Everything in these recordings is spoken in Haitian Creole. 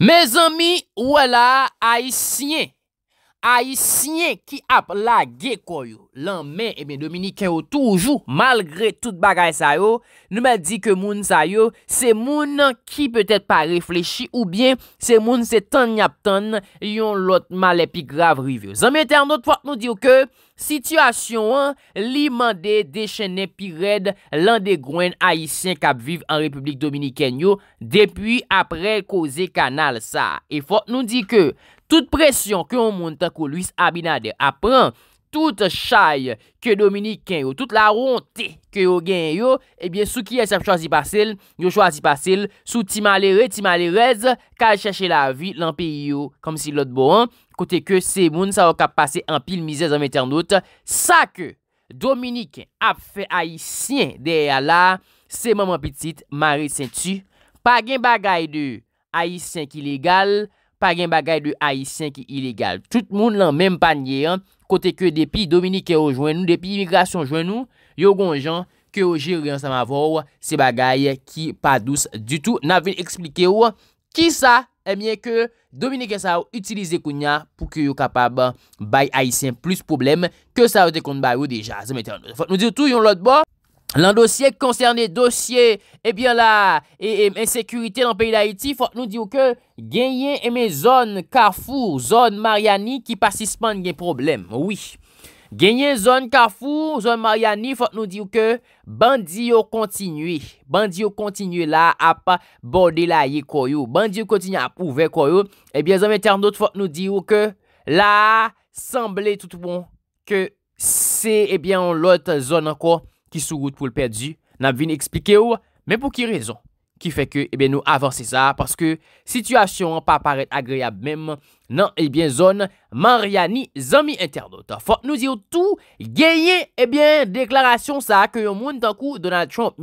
Mez ami, wala, ay sinye. Aisyen ki ap la ge koyo Lanmen ebe eh Dominiken yo toujou Malgre tout bagay sayo Nou men di ke moun sayo Se moun ki petet pa reflechi Ou bien se moun se tan njap tan Yon lot male pi grav rivyo Zanmete anot fote nou diyo ke Sityasyon an Li mande de chene pi red Lan de gwen aisyen kap viv An republik Dominiken yo Depi apre koze kanal sa E fote nou di ke tout presyon ke ou moun tak ou luis abinade, apren, tout chay ke Dominik ken yo, tout eh la ronte ke yo gen yo, ebyen sou ki es ap chwazi pasil, yo chwazi pasil, sou ti malere, ti malerez, kal chache la vi, l'ampi yo, kom si lot boan, kote ke se moun sa wak ap pase an pil mizez an meternot, sa ke Dominik ap fe aisyen deye ala, se maman petit, mare sentu, pa gen bagay de aisyen ki legal, pa gen bagay de haisyen ki ilegal. Tout moun lan menm panye, kote ke depi Dominike yo jwen nou, depi imigrasyon jwen nou, yo gon jan ke yo jir gen sa ma vou, se bagay ki pa douz du tout. Na vin explike ou, ki sa, e eh mien ke Dominike sa yo utilize kounya, pou ke yo kapab bay haisyen plus problem, ke sa yo dekont bay yo deja. Zemete an nou. Fote nou di tout yon lot bo. Lan dosye koncerne dosye ebyen eh la ensekurite nan peyi la iti, fok nou diyo ke genyen eme zon Kafur, zon Mariani ki pa sisman gen problem. Oui. Genyen zon Kafur, zon Mariani, fok nou diyo ke bandi yo kontinui. Bandi yo kontinui la ap bode la ye koyo. Bandi yo kontinui ap ouve koyo. Ebyen eh zon Meternot fok nou diyo ke la semble tout bon ke se ebyen eh lout zon anko. Ki sou gout pou l perdi... Nam vin explike ou... Men pou ki rezon... Ki feke eh nou avanse sa... Paske situasyon pa parete agreab mem... Nan ebyen eh zon... Mariani zami interdote... Fok nou diyo tou... Gyeye ebyen eh deklarasyon sa... Ke yon moun tankou Donald Trump...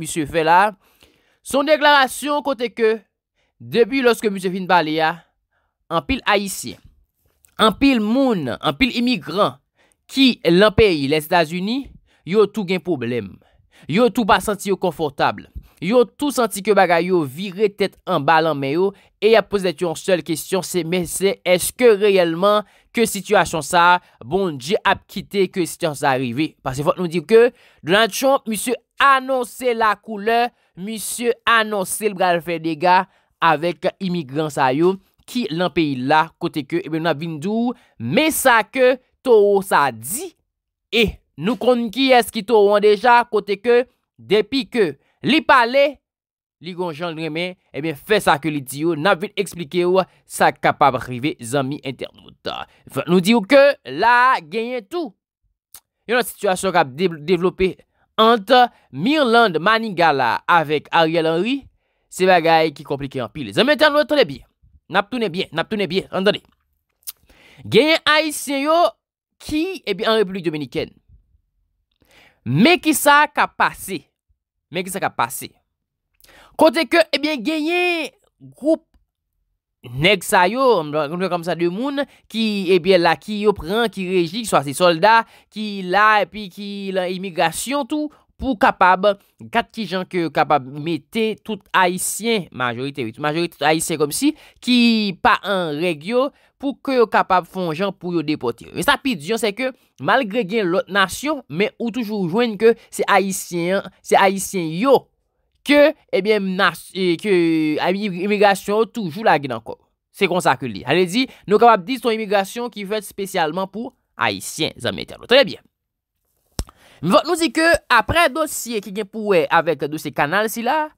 Son deklarasyon kote ke... Depi loske musye vin bale ya... An pil haisyen... An pil moun... An pil imigran... Ki lan peyi le Stasiuni... yo tou gen problem. Yo tou pa santi yo konfortable. Yo tou santi ke bagay yo vire tet an balan men yo, e ap pose de ti an sol kestyon se mese, eske reyelman ke sityasyon sa, bon, je ap kite ke sityasyon sa arrive. Pase fote nou di ke, do lan chon, misye anonsen la koule, misye anonsen l bral fè de ga, avek imigran sa yo, ki lan peyi la, kote ke ebe eh nou na bindou, me sa ke toho sa di, e, Nou kon ki eski to ou an deja kote ke depi ke li pale li gon jan lremen ebe fè sa ke li diyo. Na vil eksplike yo sa kapab rive zami internet. Nou diyo ke la genye tou. Yon an situasyon ka develope anta. Mirland Manigala avèk Ariel Henry se bagay ki komplike an pi. Zami internet ton e bi. Nap tou ne bi. Nap tou ne bi. Andane. Genye aise yo ki ebi an Republik Dominikèn. Mè ki eh sa ka pase. Mè ki sa ka pase. Kote ke, ebyen, genye group nek sayo, mwen konwe kom sa demoun, ki, ebyen, la ki yo pren, ki reji, ki soa se soldat, ki la, epi, ki la imigrasyon tout, pou kapab gat ki jan ke yo kapab mette tout Aisyen, majorite, majorite tout Aisyen kom si, ki pa an regyo pou ke yo kapab fon jan pou yo depote. Ve sa pi diyon se ke, malgre gen lot nasyon, men ou toujou jwen ke se Aisyen, se Aisyen yo, ke, ebyen, eh nasyon, eh, ke emigasyon eh, toujou la gen anko. Se kon sa ke li. Ha le di, nou kapab di son emigasyon ki vet spesyalman pou Aisyen zan mette an. Trebyen. Vot nou di ke, apre dosye ki gen pouwe avet dosye kanal si la,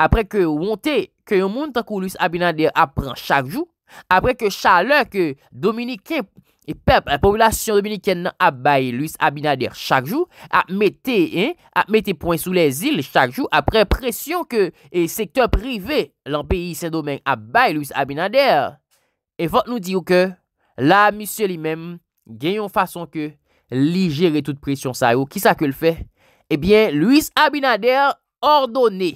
apre ke wonte, ke yon moun tankou Louis Abinader apren chak jou, apre ke chaleur ke Dominiken, e pep, e popolasyon Dominiken nan abaye Louis Abinader chak jou, ap mette, ap mette pon sou les il chak jou, apre presyon ke e sektor prive lan peyi sen domen abaye Louis Abinader, e vot nou di yo ke, la misye li menm gen yon fason ke, Li jere tout presyon sa yo. Ki sa ke l fè? Ebyen, Louis Abinader ordone.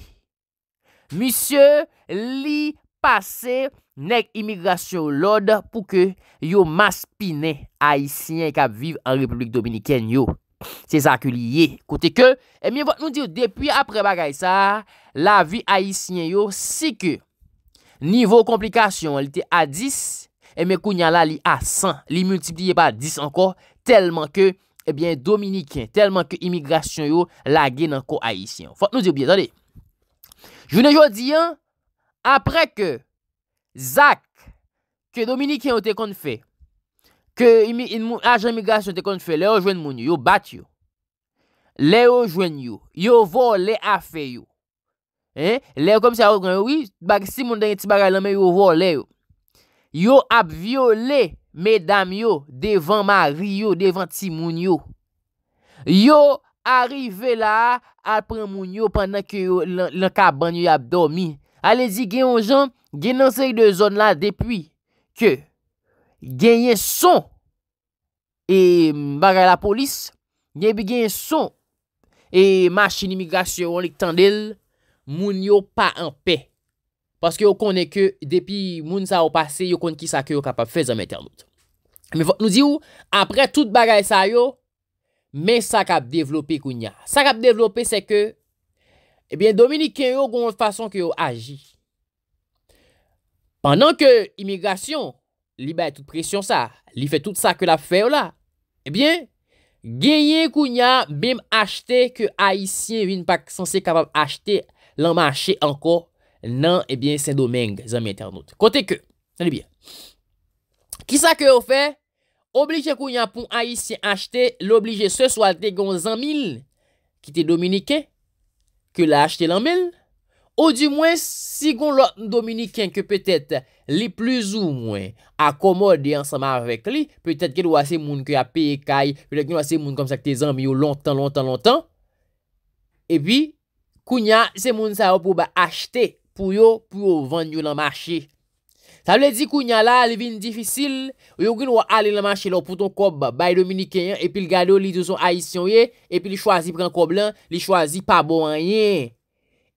Misyè li pase nek imigrasyon lode pou ke yo mas pine Aisyen kap viv an Republik Dominiken yo. Se sa ke li ye. Kote ke, e mye vot nou diyo, depi apre bagay sa, la vi Aisyen yo, si ke. Nivo komplikasyon, el te adis... Emen eh kou nyala li a 100, li multipliye pa 10 anko, telman ke, ebyen, eh Dominikien, telman ke imigrasyon yo lage nan ko Aisyen. Fote nou di ou bie, tande. Joun e jodi an, apre ke, Zak, ke Dominikien ou te kon fe, ke ajan imigrasyon te kon fe, le ou jwen moun yo, yo bat yo. Le ou jwen yo, yo vo le afe yo. Le ou kom se a ou kwen, si moun den yon ti bagay lanme, yo vo le yo. Yo ap viole medam yo devan mari yo, devan ti moun yo. Yo arive la apren moun yo pandan ke lanka ban yo ap domi. Alezi gen yon jan, gen yon sey de zon la depwi ke gen yon son. E bagay la polis, gen bi gen yon son. E masin imigrasyon li ktandel, moun yo pa anpey. Paske yo kone ke depi moun sa ou pase, yo kone ki sa ke yo kapap fe zanmete anout. Me fote nou di ou, apre tout bagay sa yo, men sa kap developpe kounya. Sa kap developpe se ke, ebyen eh Dominique Kenyo goun fason ke yo aji. Panan ke imigrasyon, li bay tout presyon sa, li fe tout sa ke la fe ou la. Ebyen, eh genye kounya bim achete ke aisyen vi npa sanse kapap achete lanmache anko. nan, ebyen, eh sen domeng, zanmè internaut. Kote ke, nan ebyen. Kisa ke ou fe, oblige kounya pou a yisi achte, l'oblige se so al te goun zanmil, ki te dominiken, ke l'a achte l'anmel, ou di mwen, si goun l'ot dominiken, ke pwetet, li plouz ou mwen, akomode ansama vek li, pwetet ke lwa se moun ki apye kay, pwetet ke lwa se moun kom sa ke te zanmè yo lontan, lontan, lontan. Eby, kounya se moun sa yo pou ba achte, pou yo, pou yo vanyo nan marchi. Sa mwen di kou nyan la, li vin difisil, yo gwen wak ale nan marchi la, wapouton kob, baye dominikenyan, epi l gade yo li de son aisyon ye, epi li chwazi pren kob lan, li chwazi pa bon an ye.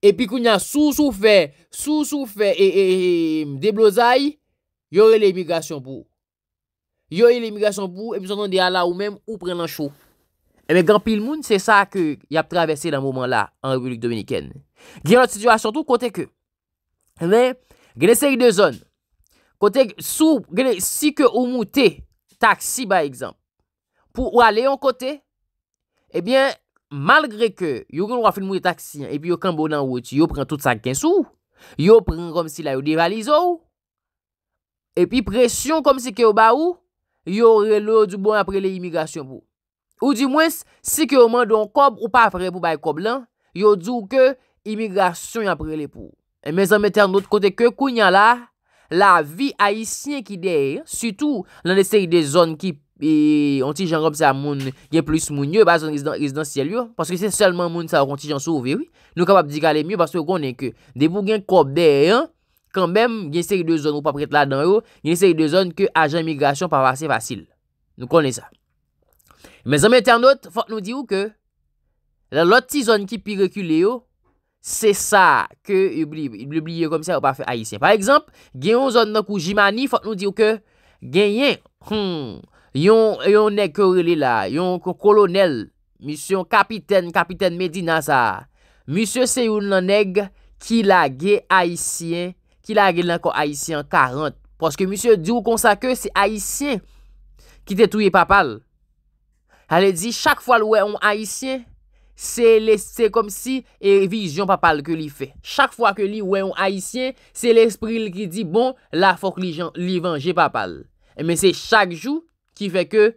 Epi kou nyan sou sou fe, sou sou fe, e, e, e, mde blozay, yo e l emigrasyon pou. Yo e l emigrasyon pou, e mson nan de ala ou menm, ou pren lan chou. E men gampil moun, se sa ke yap travesse nan mouman la, an republik dominiken. Gyan lote situasyon tou, k Men, genè seri de zon, kote sou, genè, si ke ou moute taksi ba ekzamp, pou ou ale yon kote, ebyen, malgre ke, yon kon wafil moute taksi, epi yon kambo nan woti, yon pren tout sakken sou, yon pren kom si la yon devalizo ou, epi presyon kom si ke ou ba ou, yon relo di bon apre le imigrasyon pou. Ou di mwens, si ke ou man don kob ou pa apre pou bay kob lan, yon djou ke imigrasyon yon apre le pou. Mèzèm etèrnot, kote ke kou nyan la, la vi ayisyen ki dey, sütou nan lè sèri de zon ki ontijan rob sa moun gen plus moun nyo, ba zon rezidansiyel yo, paske se selman moun sa kontijan sou vewi, nou kapap di gale myo, paske yo konen ke debou gen krop dey, kanbèm gen sèri de zon ou papret la dan yo, gen sèri de zon ke ajan migrasyon pa vase fasil. Nou konen sa. Mèzèm etèrnot, fote nou di yo ke, lè loti zon ki pi rekule yo, Se sa ke oubliye komisyen ou pa fe haisyen. Par ekzamp, genyon zon nan kou jimani, fote nou di ou ke genyen, hmm, yon nek korele la, yon kolonel, misyon kapiten, kapiten Medina sa, misyon se yon nan neg ki la ge haisyen, ki la ge lanko haisyen 40. Poske misyon di ou konsa ke se haisyen, ki te touye papal. Ale di chak fwa lwe yon haisyen, Se kom si e vizyon papal ke li fe. Chak fwa ke li weyon Haitien, se l'esprit li ki di, bon, la fok li venje papal. E men se chak jou ki fe ke,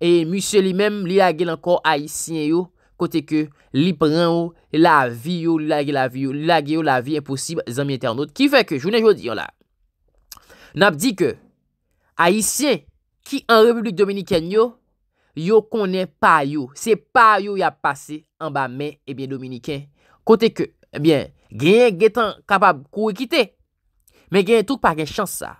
e musye li men li lage lankon Haitien yo, kote ke li pren yo, la vi yo, lage la vi yo, lage yo la vi, imposib zanmye ternot. Ki fe ke, jounen joudi yon la. Nap di ke, Haitien ki an Republik Dominikèn yo, yo konen pa yo, se pa yo ya pase, an ba men, ebyen eh Dominiken, kote ke, ebyen, eh genyen genyen kapab kou ekite, men genyen touk pa genyen chansa,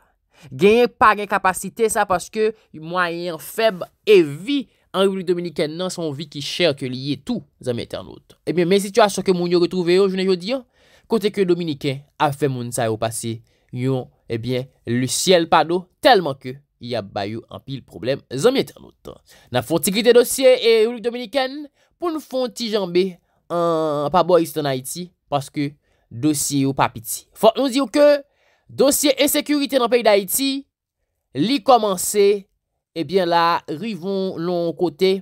genyen pa genyen kapasite sa, paske mwayen feb e vi an yu li Dominiken non, nan son vi ki chere ke liye tou, zanmen eten eh anot. Ebyen, men situasyon ke moun yo ritouve oh, yo, jounen yo diyon, kote ke Dominiken a fe moun sa yo pase, yon, ebyen, lu siel pado, telman ke, ap bayou an pil problem zanmye ternoutan. Na fonti ki te dosye e Dominiken pou nou fonti janbe an paboyist an Haiti paske dosye ou papiti. Fok nou zi ou ke dosye e sekurite nan peyi da Haiti li komanse ebyen eh la rivon non kote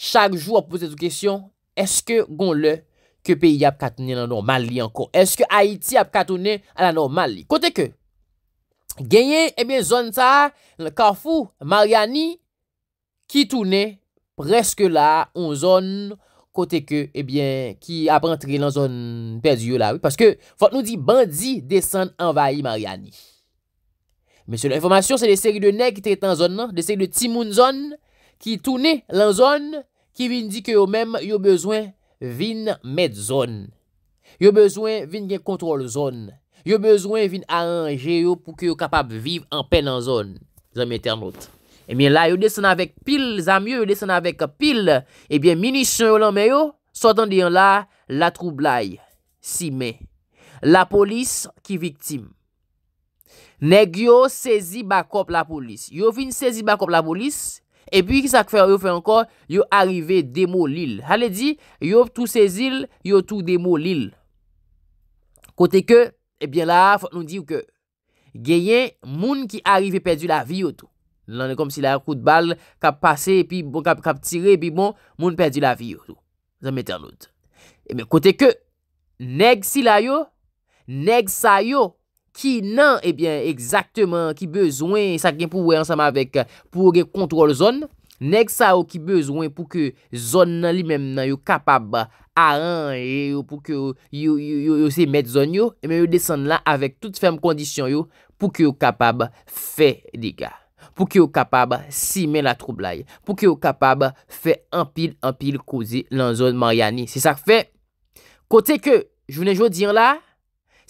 chak jou ap pose sou kesyon eske gon le ke peyi ap katounen nan normal li ankon. Eske Haiti ap katounen an an normal li. Kote ke Genyen, ebyen, zon sa, la kafou, Mariani, ki toune, preske la, un zon, kote ke, ebyen, ki ap rentre lan zon, perdi yo la, wè. Paske, fote nou di, bandi, desan, envayi, Mariani. Mese, la informasyon, se de seri de nek, te etan zon, nan, de seri de timoun zon, ki toune lan zon, ki vin di ke yo mem, yo bezwen, vin met zon. Yo bezwen, vin gen kontrol zon. Yo bezwen vin aranje yo pou ki yo kapab viv an pen an zon. Zanmye ternot. Emyen eh la yo desen avèk pil. Zanmye yo desen avèk pil. Ebyen eh minisyon yo lanme yo. Sotan diyon la la troublai. Si men. La polis ki viktim. Neg yo sezi bakop la polis. Yo vin sezi bakop la polis. Epyi ki sa kfe yo fe ankon. Yo arrive demo l'il. Hale di yo tou sezi yo tou demo l'il. Kote ke... Ebyen la, fote nou di ou ke, geyen moun ki arrive perdi la vi yo tou. Lan e kom si la kout bal kap pase, pi bon kap tire, pi bon moun perdi la vi yo tou. Zanmete anout. Ebyen kote ke, neg si la yo, neg sa yo, ki nan ebyen, egzakteman ki bezwen sa gen pou we ansama vek pou ge kontrol zon nou. Nèk sa ou ki bezwen pou ke zon nan li mem nan yo kapab a ran e yo pou ke yo se met zon yo. E men yo desen la avèk tout ferm kondisyon yo pou ke yo kapab fè dega. Pou ke yo kapab si men la troublai. Pou ke yo kapab fè anpil anpil kouzi lan zon Mariani. Se sa k fè. Kote ke, jwene jwo diyan la,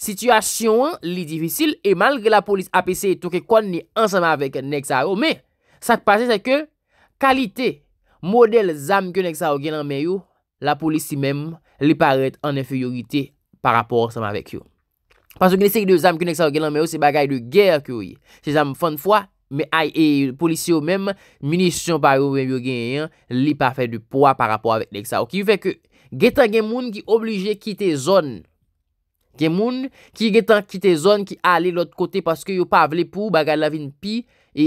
situasyon li divisil e malge la polis apese touke kon ni ansama avèk nèk sa ou. Me, sa k pase se ke... Kalite, model zam kwenek sa ou gen anmen yo, la polisi menm li paret an efe yorite par rapport saman vek yo. Paso genese ki de zam kwenek sa ou gen anmen yo, se bagay de ger ki yo yi. Se zam fan fwa, me ay e polisi yo menm, munisyon par yor ven yor gen yon, li pa fe de poa par rapport avek dek sa ou. Ki yon fe ke getan gen moun ki oblije kite zon. Gen moun ki gen tan ki te zon ki ale lot kote Paske yo pa vle pou baga lavin pi e, e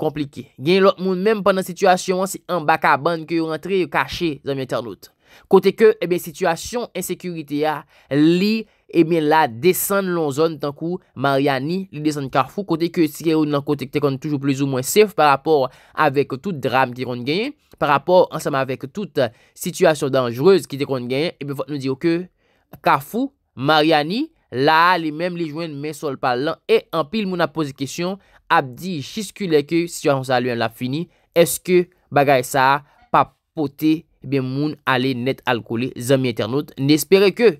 komplike Gen lot moun menm panan situasyon Si an baka ban ke yo rentre yo kache zanmye ternout Kote ke ebe situasyon Esekurite ya li Ebe la desen lon zon Tan kou Mariani li desen Karfou Kote ke si gen yon nan kote te kon toujou plouz ou mwen sef Par apor avek tout dram Ki kon gen Par apor ansem avek tout situasyon dangjreuz Ki te kon gen Ebe vot nou diyo ke Karfou Maryani la li menm li jwen men sol palan E an pil moun ap pose kesyon Abdi shiskule ke si jan saluen la fini Eske bagay sa papote eh Be moun ale net alkole zami eternote Nespere ke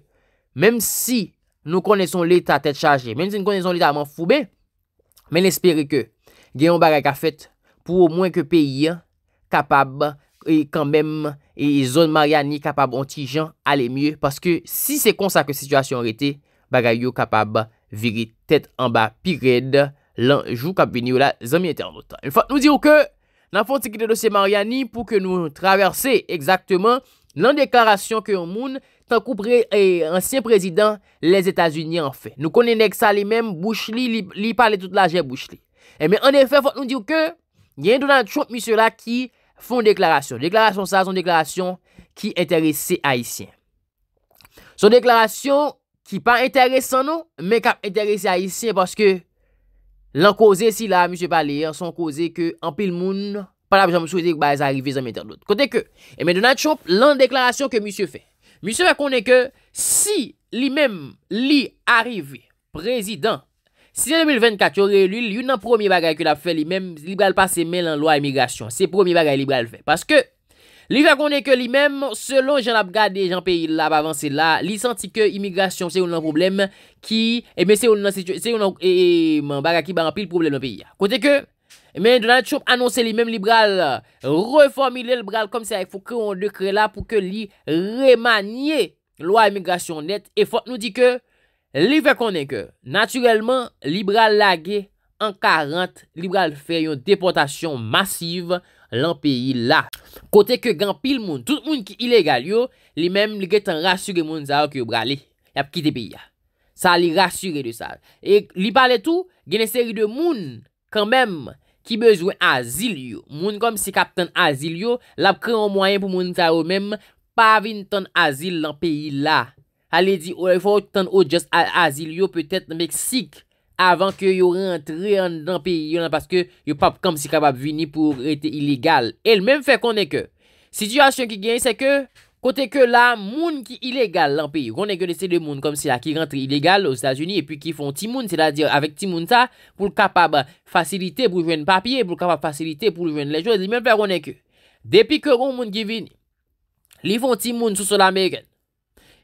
Mem si nou koneson li ta tet chaje Mem si nou koneson li ta man fube Men espere ke Geyon bagay ka fet Pou mwen ke peyi Kapab e kan bem E zon Mariani kapab onti jan ale mye Paske si se konsa ke situasyon rete Bagay yo kapab viri tet an ba pi red Lan jou kap veni ou la zon mi ente an notan En fote nou diyo ke Nan fote ki de dosye Mariani Pou ke nou traverse exakteman Nan deklarasyon ke yon moun Tan koupre e, ansyen prezident Les Etats-Unis en fe Nou konen ek sa li men Bush li li pale tout la jè Bush li eh En me an efè fote nou diyo ke Yen Donald Trump misyo la ki Fon deklarasyon, deklarasyon sa, son deklarasyon ki enterese haisyen Son deklarasyon ki pa enterese san nou, men kap enterese haisyen Paske lan koze si la, msye pa le, son koze ke an pil moun Pa la, msye pa le, msye pa le, msye pa le, msye pa le Kote ke, men donat chope lan deklarasyon ke msye fe Msye pa kone ke, si li men li arive prezident Si yon 2024, yon li yon nan promi bagay ki la fe li men, li bagay pa se men lan lwa emigrasyon. Se promi bagay li bagay fe. Paske, li akonde ke li men, selon jan ap gade jan peyi la pa avanse la, li santi ke emigrasyon se yon nan probleme ki, e eh men se yon nan situasyon, se yon eh, nan eh, bagay ki ban apil probleme nan peyi. Kote ke, men Donald Trump anonsen li men li bagay la, reformile li bagay la kom se a, pou ke yon dekre la pou ke li remanye lwa emigrasyon net. E fote nou di ke, Li ve konen ke, naturelman, li bral lage, an 40, li bral fe yon deportasyon masiv lan peyi la. Kote ke gen pil moun, tout moun ki ilegal yo, li menm li gen tan rasyure moun zaro ki yo brale, yap ki te peyi ya. Sa li rasyure de sa. E li pale tou, gen e seri de moun, kan menm, ki bezwen azil yo. Moun kom si kap tan azil yo, lap kre an mwayen pou moun zaro menm, pa vin tan azil lan peyi la. alè di ou fò tan ou just azil yo pètèt meksik avan ke yo rentre an peyi yon an paske yo pap kom si kapab vini pou rete iligal. El mèm fè konè ke, sityasyon ki gen, se ke kote ke la moun ki iligal an peyi, konè ke dese de moun kom si la ki rentre iligal ou Stasiuni epi ki fon ti moun, se la dir avèk ti moun sa, pou kapab fasilite pou ven papye, pou kapab fasilite pou ven lejou, el mèm fè konè ke, depi ke roun moun ki vini, li fon ti moun sou sol Amerikèn,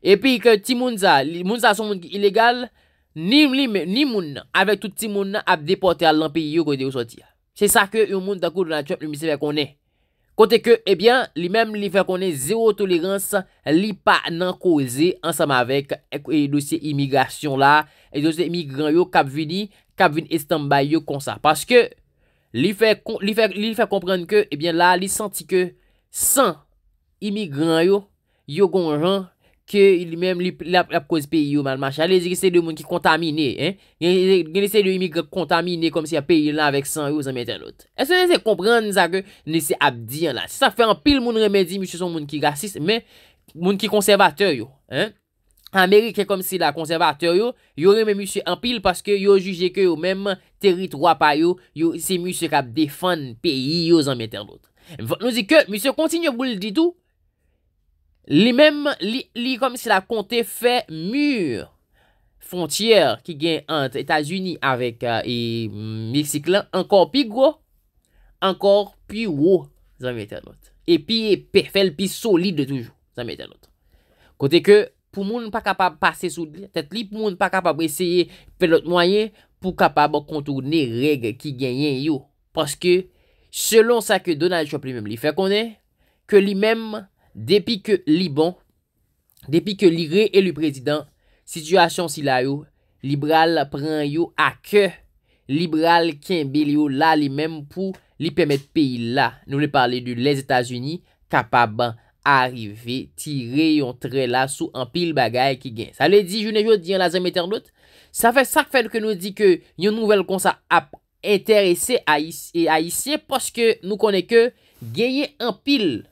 Epi ke ti moun sa, li moun sa son moun ki ilegal, ni moun avek touti moun ap depote alan pi yo konde yo sotir. Se sa ke yo moun takou do la tchop li misi fè konè. Kote ke, ebyen, li mèm li fè konè zero tolérans, li pa nan koze ansam avek e eh, dosye imigrasyon la, e dosye imigran yo, kapvini, kapvini estambay yo konsa. Paske, li fè komprenn ke, ebyen la, li santi ke, san imigran yo, yo konjan, ke li mèm li ap koz peyi yo manmach. A le zi ki se de moun ki kontamine, gen se de imigre kontamine kom si a peyi la vek san yo zanmèten lot. E se ne se kompran zake, ne se ap diyan la. Se sa fe anpil moun remedi, mi se son moun ki rasist, men moun ki konservateur yo. Amerike kom si la konservateur yo, yo reme mi se anpil paske yo juje ke yo mèm terit wapay yo, yo se mi se kap defan peyi yo zanmèten lot. Nou zi ke, mi se kontine boul di tou, Li mèm, li kom si la kontè fè mûr frontyèr ki gen an t'Etats-Unis avèk euh, e Meksiklan, ankor pi gwo, ankor pi wò, zanmè tè not. E pi e perfèl, pi solide toujou, zanmè tè not. Kontè ke pou moun pa kapab pase sou, tet li pou moun pa kapab eseye fè lot mwayen pou kapab kontou ne reg ki genyen yo. Paske, selon sa ke Donald Trump li mèm li fè konè, ke li mèm, Depi ke li bon, depi ke li re elu prezident, situasyon si la yo, libral pran yo a ke, libral ken bel yo la li menm pou li pemet peyi la. Nou le parle du les Etats-Unis, kapaban arive tire yon tre la sou an pil bagay ki gen. Sa le di, jounen yo di an la zem eternot, sa fe sak fen ke nou di ke yon nouvel konsa ap interese e a isye poske nou kone ke genye an pil bagay.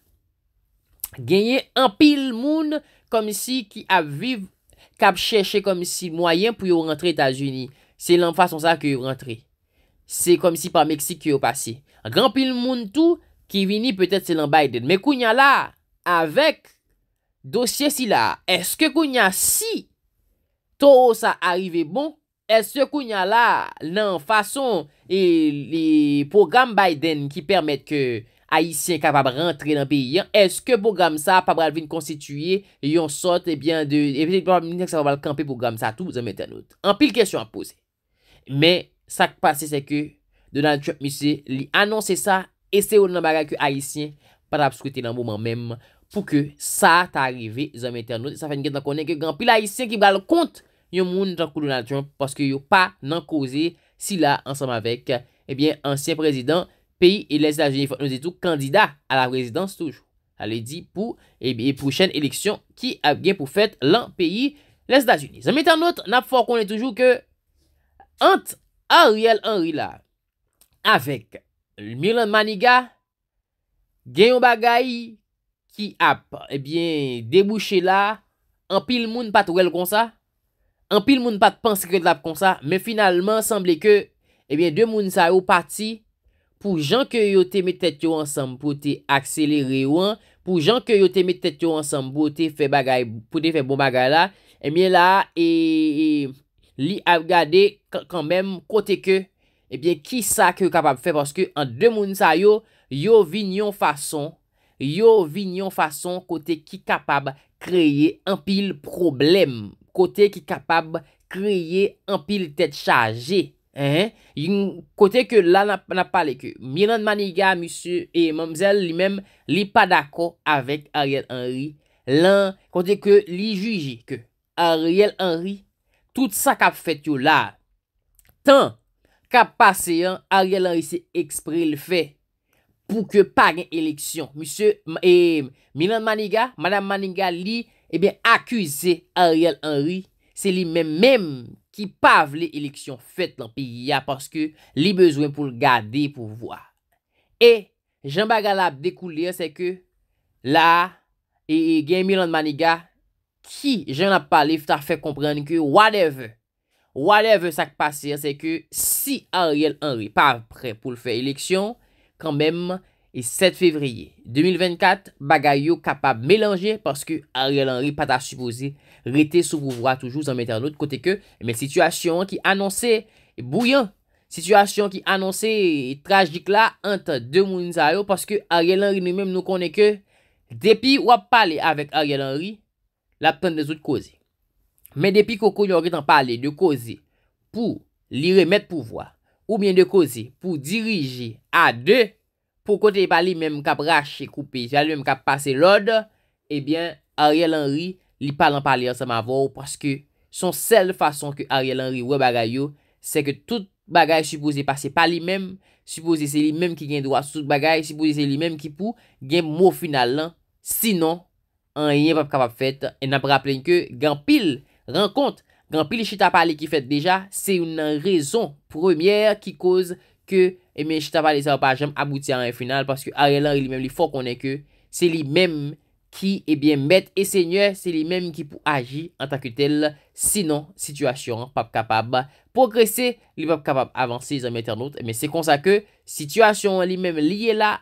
genye an pil moun kom si ki ap viv kap cheche kom si mwayen pou yo rentre Etats-Unis. Se lan fason sa ki yo rentre. Se kom si pa Meksik yo pase. An gran pil moun tou ki vini petet se lan Biden. Me kounya la, avek dosye si la, eske kounya si toro sa arrive bon, eske kounya la nan fason e li program Biden ki permette ke Aisyen kapab rentre nan pe yon, eske pou Gamza pap bral vin konstituye, yon sot, ebyen, epe se pou Gamza kapal kampe pou Gamza tou, zanmètenot, anpil kesyon apose. Men, sak pase se ke, Donald Trump misè li anonsè sa, ese ou nan bagay ke Aisyen, pat ap skwete nan bouman mem, pou ke sa ta arrive, zanmètenot, sa fè nge tan konen ke, ganpil Aisyen ki bral kont, yon moun tankou Donald Trump, paske yon pa nan koze, si la ansam avek, ebyen, eh ansyen prezident, peyi e lèz da jouni fò, nou zè tou kandida a la rezidans toujou. A lè di pou, e bi, e pou chèn eleksyon ki ap gen pou fèt lan peyi lèz da jouni. Zè metan not, nap fò konè toujou ke ant Ariel Henry la avèk l'Milan Maniga gen yon bagay ki ap, e bi, debouchè la an pil moun pat wèl kon sa, an pil moun pat pansekred lap kon sa, men finalman, sanble ke, e bi, de moun sa ou pati pou jan ke yo te metet yo ansanm pou te akselere ouan, pou jan ke yo te metet yo ansanm pou te fe bagay, pou te fe bon bagay la, e eh mi la, e, e li av gade, kanmem, kote ke, e bien, ki sa ke yo kapab fe, paske an demoun sa yo, yo vin yon fason, yo vin yon fason, kote ki kapab kreye an pil problem, kote ki kapab kreye an pil tet chaje, e, Yon kote ke la na pale ke Milan Maniga, monsen, li mem Li pa dako avèk Ariel Henry Lan kote ke li juji ke Ariel Henry Tout sa kap fet yo la Tan kap pase yon Ariel Henry se ekspre le fe Pou ke pa gen eleksyon Monsen, Milan Maniga Madame Maniga li Ebyen eh akuse Ariel Henry Se li mem men ki pav le eleksyon fèt lan piya paske li bezwen pou l gade pou vwa. E, jen bagal ap dekouli, se ke, la, e, e gen Milan Maniga, ki jen ap pale, fta fè komprende ke, wadev, wadev sak pasir, se ke, si Ariel Henry pav pre pou l fè eleksyon, kanmem, E 7 fevriye, 2024, bagay yo kapab melanje paske Ariel Henry pata supose rete sou pouvwa toujou zan mette an lout kote ke men sitwasyon ki anonse bouyan, sitwasyon ki anonse tragik la anta 2 mounz a yo paske Ariel Henry nou mèm nou konen ke depi wap pale avèk Ariel Henry, la pen de zout koze. Men depi koko yon re tan pale de koze pou li remet pouvoa ou mwen de koze pou dirije a 2 mounz pou kote li pali menm kap rache koupe, li menm kap pase lode, ebyen Ariel Henry li palan pali an sa ma vò, paske son sel fason ke Ariel Henry wè bagay yo, se ke tout bagay suppose pase pali menm, suppose se li menm ki gen drasou, suppose se li menm ki pou gen mò final lan, sinon, an yen pap kapap fet, e nan praplen ke gampil, renkont, gampil che ta pali ki fet deja, se yon nan rezon premye ki koz ke Eme, jta pa li sa wapajem abouti an re final. Paske a re lan li men li fok konen ke. Se li men ki e bien bet. E se nye, se li men ki pou aji an taku tel. Sinon, situasyon pap kapab. Progresi, li pap kapab avansi. Zanmete an eh out. Eme, se konsa ke, situasyon li men li e la.